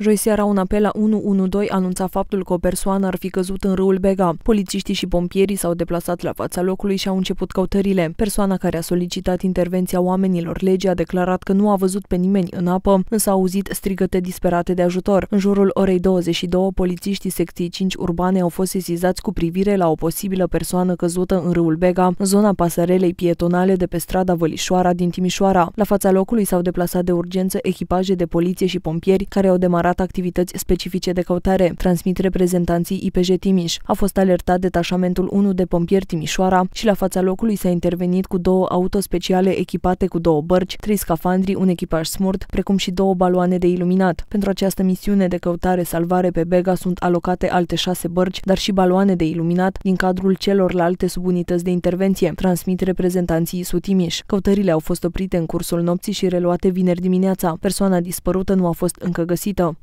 Joi seara, un apel la 112 anunța faptul că o persoană ar fi căzut în râul Bega. Polițiștii și pompierii s-au deplasat la fața locului și au început căutările. Persoana care a solicitat intervenția oamenilor legii a declarat că nu a văzut pe nimeni în apă, însă a auzit strigăte disperate de ajutor. În jurul orei 22, polițiștii secției 5 urbane au fost sesizați cu privire la o posibilă persoană căzută în râul Bega, în zona pasarelei pietonale de pe strada Vălișoara din Timișoara. La fața locului s-au deplasat de urgență echipaje de poliție și pompieri care au demarat demarat activități specifice de căutare, transmit reprezentanții IPJ Timiș. A fost alertat detașamentul 1 de pompieri Timișoara și la fața locului s-a intervenit cu două auto speciale echipate cu două bărci, trei scafandri, un echipaj smurt, precum și două baloane de iluminat. Pentru această misiune de căutare-salvare pe Bega sunt alocate alte șase bărci, dar și baloane de iluminat din cadrul celorlalte subunități de intervenție, transmit reprezentanții Sutimiș. Căutările au fost oprite în cursul nopții și reluate vineri dimineața. Persoana dispărută nu a fost încă găsită.